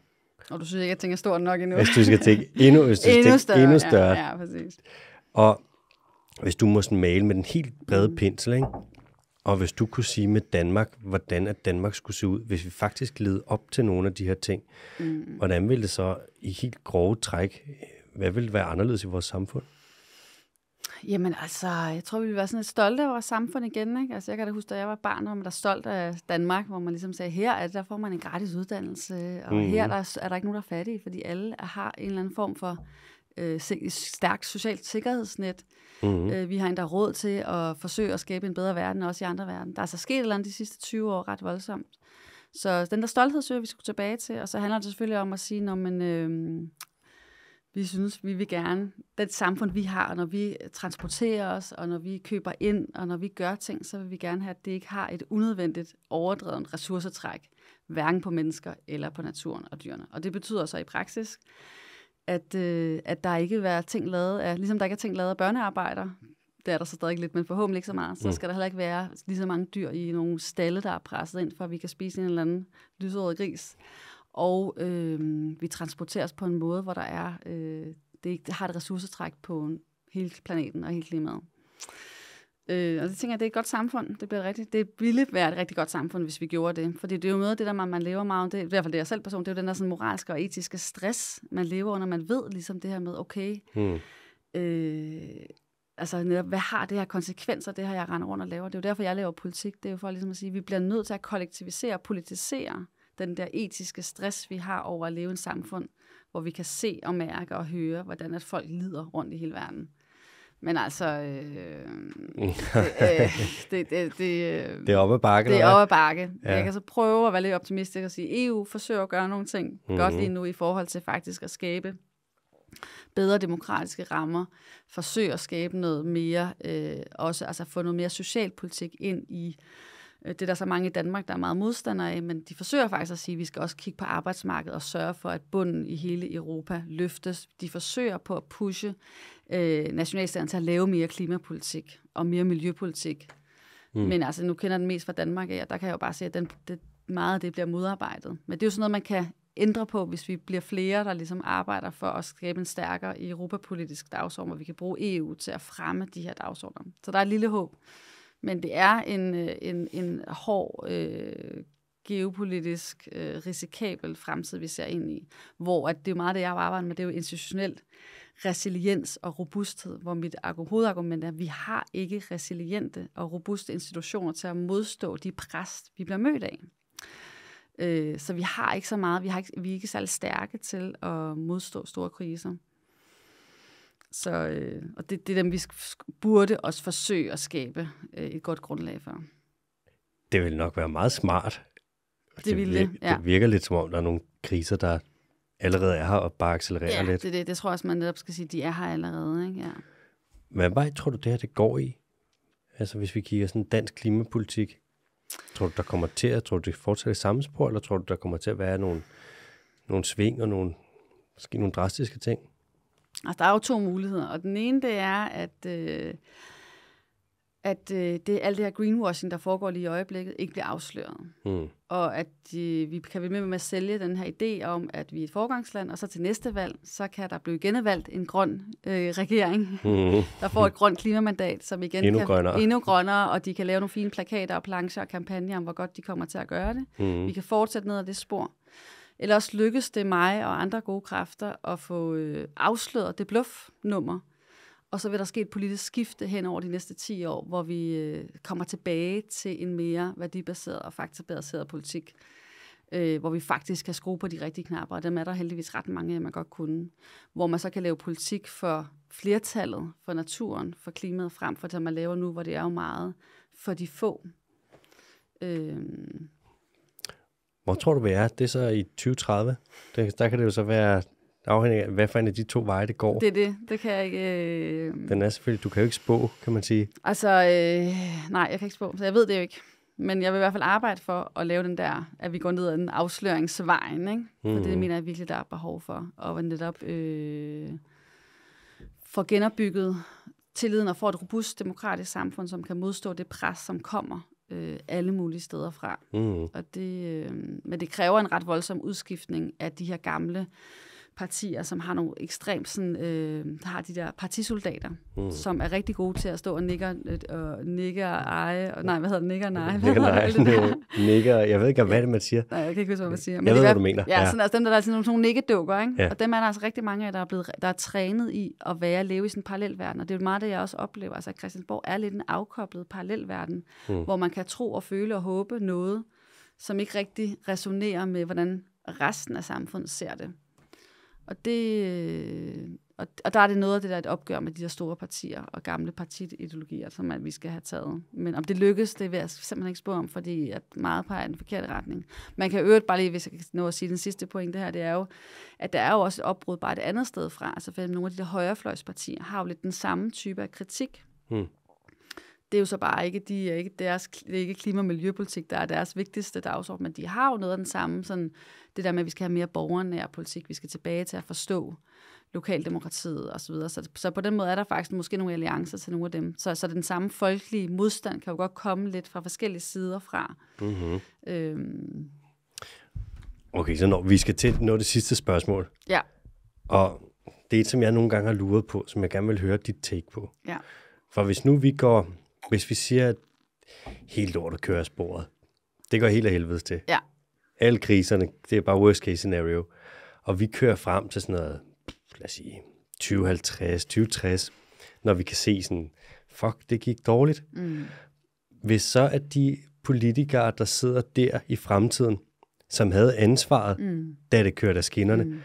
Og du synes ikke, jeg tænker stort nok endnu. Hvis du skal tænke endnu, hvis du endnu, større, endnu større. Ja, ja, præcis. Og hvis du må sådan male med den helt brede mm. pensel, ikke? og hvis du kunne sige med Danmark, hvordan at Danmark skulle se ud, hvis vi faktisk led op til nogle af de her ting, mm. hvordan ville det så i helt grove træk, hvad ville være anderledes i vores samfund? Jamen altså, jeg tror, vi vil være sådan lidt stolte af vores samfund igen. Ikke? Altså, jeg kan da huske, da jeg var barn, var man var stolt af Danmark, hvor man ligesom sagde, her er det, der får man en gratis uddannelse, og mm. her der, er der ikke nogen, der er fattige, fordi alle har en eller anden form for øh, stærkt socialt sikkerhedsnet. Mm-hmm. Øh, vi har endda råd til at forsøge at skabe en bedre verden, også i andre verden. Der er så altså sket et eller andet de sidste 20 år ret voldsomt. Så den der stolthed søger vi skulle tilbage til, og så handler det selvfølgelig om at sige, når man, øh, vi synes, vi vil gerne, det samfund, vi har, når vi transporterer os, og når vi køber ind, og når vi gør ting, så vil vi gerne have, at det ikke har et unødvendigt overdrevet ressourcetræk, hverken på mennesker eller på naturen og dyrene. Og det betyder så i praksis, at, øh, at der ikke vil være ting lavet af, ligesom der ikke er ting lavet af børnearbejder, det er der så stadig lidt, men forhåbentlig ikke så meget, så mm. skal der heller ikke være lige så mange dyr i nogle stalle, der er presset ind, for at vi kan spise en eller anden lyserød gris og øh, vi transporteres på en måde, hvor der er øh, det, det har et ressourcetræk på hele planeten og hele klimaet. Øh, og det tænker jeg, det er et godt samfund. Det, bliver rigtigt. det ville være et rigtig godt samfund, hvis vi gjorde det. Fordi det er jo noget af det, der man, man lever meget det, i hvert fald det er jeg selv person, det er jo den der sådan, moralske og etiske stress, man lever under. Man ved ligesom det her med, okay, hmm. øh, altså hvad har det her konsekvenser, det her jeg render rundt og laver. Det er jo derfor, jeg laver politik. Det er jo for ligesom at sige, vi bliver nødt til at kollektivisere og politisere den der etiske stress, vi har over at leve i et samfund, hvor vi kan se og mærke og høre, hvordan at folk lider rundt i hele verden. Men altså, øh, det, øh, det, det, det, det er op ad bakke. Det er op ad bakke. Ja. Jeg kan så prøve at være lidt optimistisk og sige, EU forsøger at gøre nogle ting mm-hmm. godt mhm. lige nu i forhold til faktisk at skabe bedre demokratiske rammer, forsøge at skabe noget mere, øh, også altså få noget mere socialpolitik ind i øh, Øh, det er der så mange i Danmark, der er meget modstandere af, men de forsøger faktisk at sige, at vi skal også kigge på arbejdsmarkedet og sørge for, at bunden i hele Europa løftes. De forsøger på at pushe øh, nationalstaten til at lave mere klimapolitik og mere miljøpolitik. Mm. Men altså, nu kender den mest fra Danmark af, og der kan jeg jo bare se, at den, det, meget af det bliver modarbejdet. Men det er jo sådan noget, man kan ændre på, hvis vi bliver flere, der ligesom arbejder for at skabe en stærkere europapolitisk dagsorden, hvor vi kan bruge EU til at fremme de her dagsordener. Så der er et lille håb. Men det er en, øh, en, en hård øh, geopolitisk øh, risikabel fremtid, vi ser ind i. Hvor at det er meget det, jeg arbejder med, det er jo institutionelt resiliens og robusthed, hvor mit hovedargument er, at vi har ikke resiliente og robuste institutioner til at modstå de pres, vi bliver mødt af. Øh, så vi har ikke så meget, vi, har ikke, vi er ikke særlig stærke til at modstå store kriser. Så, øh, og det, det er dem, vi burde også forsøge at skabe øh, et godt grundlag for. Det vil nok være meget smart. Det, det, ville, det, ja. det virker lidt som om, der er nogle kriser, der allerede er her og bare accelererer ja, lidt. Ja, det, det, det tror jeg også, man netop skal sige, de er her allerede. Ikke? Ja. Hvad vej tror du, det her det går i? Altså hvis vi kigger sådan dansk klimapolitik, tror du, der kommer til at, tror du, det fortsætter i samme spor, eller tror du, der kommer til at være nogle, nogle sving og nogle, måske nogle drastiske ting? Altså, der er jo to muligheder, og den ene, det er, at, øh, at øh, det, alt det her greenwashing, der foregår lige i øjeblikket, ikke bliver afsløret. Mm. Og at øh, vi kan blive med med at sælge den her idé om, at vi er et forgangsland, og så til næste valg, så kan der blive genvalgt en grøn øh, regering, mm. der får et grønt klimamandat, som igen endnu kan grønnere. endnu grønnere, og de kan lave nogle fine plakater og plancher og kampagner om, hvor godt de kommer til at gøre det. Mm. Vi kan fortsætte ned ad det spor. Eller også lykkes det mig og andre gode kræfter at få øh, afsløret det bluffnummer. Og så vil der ske et politisk skifte hen over de næste 10 år, hvor vi øh, kommer tilbage til en mere værdibaseret og faktabaseret politik, øh, hvor vi faktisk kan skrue på de rigtige knapper, og dem er der heldigvis ret mange af, man godt kunne. Hvor man så kan lave politik for flertallet, for naturen, for klimaet, frem for det, man laver nu, hvor det er jo meget for de få. Øh, hvor tror du, vi er? Det er så i 2030. Det, der kan det jo så være afhængig af, hvad for en af de to veje det går. Det er det. Det kan jeg ikke... Øh... Den er selvfølgelig... Du kan jo ikke spå, kan man sige. Altså, øh, nej, jeg kan ikke spå, så jeg ved det jo ikke. Men jeg vil i hvert fald arbejde for at lave den der, at vi går ned ad den afsløringsvejen, ikke? For mm. det mener jeg virkelig, der er behov for. Og at netop øh, få genopbygget tilliden og få et robust demokratisk samfund, som kan modstå det pres, som kommer øh, alle mulige steder fra. Mm. Og det, øh, men det kræver en ret voldsom udskiftning af de her gamle partier, som har nogle ekstremt sådan, øh, har de der partisoldater, mm. som er rigtig gode til at stå og nikke og, nikke og eje, og, nej, hvad hedder det, nikke og nej, hvad nikke, nej, det nikke, jeg ved ikke, hvad det man siger. Nej, jeg kan ikke huske, hvad man siger. Men jeg ved, hvad du mener. Ja, sådan, altså dem, der, der er sådan nogle, nogle nikkedukker, ikke? Ja. og dem er der altså rigtig mange af, der er, blevet, der er trænet i at være at leve i sådan en parallelverden, og det er jo meget det, jeg også oplever, altså at Christiansborg er lidt en afkoblet parallelverden, mm. hvor man kan tro og føle og håbe noget, som ikke rigtig resonerer med, hvordan resten af samfundet ser det. Og det, øh, og, og der er det noget af det, der er et opgør med de der store partier og gamle partiideologier, som at vi skal have taget. Men om det lykkes, det vil jeg simpelthen ikke spørge om, fordi at meget peger i den forkerte retning. Man kan øvrigt bare lige, hvis jeg kan nå at sige den sidste det her, det er jo, at der er jo også et opbrud bare et andet sted fra. Altså for nogle af de der højrefløjspartier har jo lidt den samme type af kritik. Hmm det er jo så bare ikke, de er ikke deres, det er ikke klima- og miljøpolitik, der er deres vigtigste dagsorden, men de har jo noget af den samme, sådan, det der med, at vi skal have mere borgernær politik, vi skal tilbage til at forstå lokaldemokratiet osv. Så, så, så på den måde er der faktisk måske nogle alliancer til nogle af dem. Så, så den samme folkelige modstand kan jo godt komme lidt fra forskellige sider fra. Mm-hmm. Øhm. Okay, så når vi skal til noget det sidste spørgsmål. Ja. Og det er et, som jeg nogle gange har luret på, som jeg gerne vil høre dit take på. Ja. For hvis nu vi går hvis vi siger, at helt lortet kører af sporet, det går helt af helvedes til. Ja. Alle kriserne, det er bare worst case scenario. Og vi kører frem til sådan noget, lad os sige, 2050, 2060, når vi kan se sådan, fuck, det gik dårligt. Mm. Hvis så at de politikere, der sidder der i fremtiden, som havde ansvaret, mm. da det kørte af skinnerne, mm.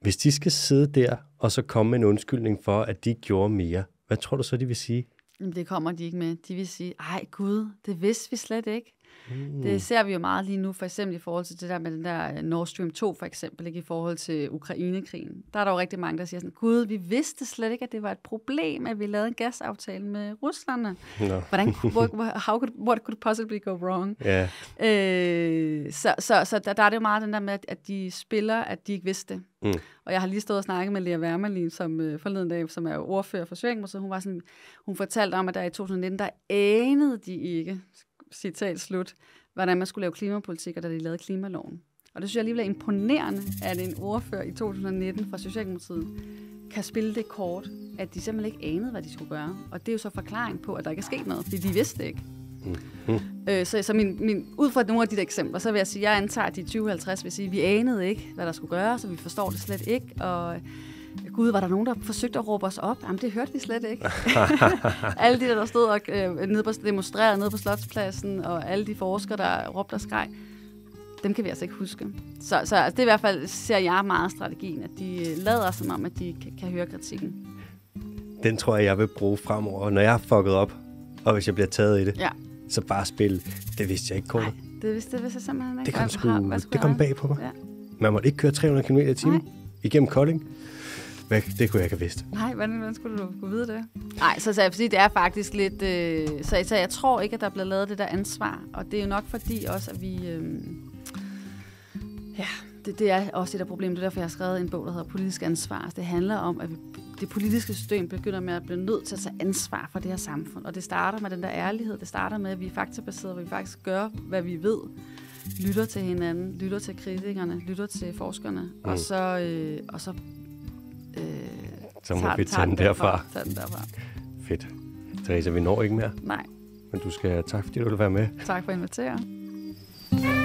hvis de skal sidde der og så komme med en undskyldning for, at de gjorde mere, hvad tror du så, de vil sige? Det kommer de ikke med. De vil sige, ej Gud, det vidste vi slet ikke. Mm. Det ser vi jo meget lige nu, for eksempel i forhold til det der med den der øh, Nord Stream 2, for eksempel, ikke, i forhold til Ukrainekrigen. Der er der jo rigtig mange, der siger sådan, gud, vi vidste slet ikke, at det var et problem, at vi lavede en gasaftale med Rusland. No. Hvordan, hvor, how could, what could possibly go wrong? Yeah. Øh, så så, så der, der er det jo meget den der med, at de spiller, at de ikke vidste Mm. Og jeg har lige stået og snakket med Lea Wermelin, som øh, forleden dag, som er ordfører for så hun var sådan, hun fortalte om, at der i 2019, der anede de ikke, citat slut, hvordan man skulle lave klimapolitik, og da de lavede klimaloven. Og det synes jeg alligevel er imponerende, at en ordfører i 2019 fra Socialdemokratiet kan spille det kort, at de simpelthen ikke anede, hvad de skulle gøre. Og det er jo så forklaring på, at der ikke er sket noget, fordi de vidste ikke. Mm. Øh, så så min, min, ud fra nogle af de der eksempler, så vil jeg sige, at jeg antager, at de 2050 vil sige, at vi anede ikke, hvad der skulle gøres, så vi forstår det slet ikke. Og Gud, var der nogen, der forsøgte at råbe os op? Jamen, det hørte vi slet ikke. alle de, der stod og øh, nede på, demonstrerede nede på Slotspladsen, og alle de forskere, der råbte og skreg, dem kan vi altså ikke huske. Så, så altså, det er i hvert fald, ser jeg meget strategien, at de øh, lader som om, at de kan, kan høre kritikken. Den tror jeg, jeg vil bruge fremover, når jeg har fucket op, og hvis jeg bliver taget i det. Ja. Så bare spil. Det vidste jeg ikke, Kåre. Nej, det vidste, det vidste jeg simpelthen ikke. Det kom, sgu, det kom bag på mig. Ja. Man måtte ikke køre 300 km i timen igennem Kolding. Hvad, det kunne jeg ikke have vidst. Nej, hvordan, hvordan skulle du kunne vide det? Nej, så, så jeg, fordi det er faktisk lidt... Øh, så, så jeg tror ikke, at der er blevet lavet det der ansvar. Og det er jo nok fordi også, at vi... Øh, ja, det, det er også et af problemet. Det er derfor, jeg har skrevet en bog, der hedder Politisk Ansvar. Så det handler om, at vi, det politiske system begynder med at blive nødt til at tage ansvar for det her samfund. Og det starter med den der ærlighed. Det starter med, at vi er faktabaserede, hvor vi faktisk gør, hvad vi ved. Lytter til hinanden, lytter til kritikerne, lytter til forskerne. Mm. Og, så, øh, og så øh, så må tager, vi tage den derfra. Tager den derfra. Fedt. Therese, vi når ikke mere. Nej. Men du skal have tak, fordi du vil være med. Tak for at invitere.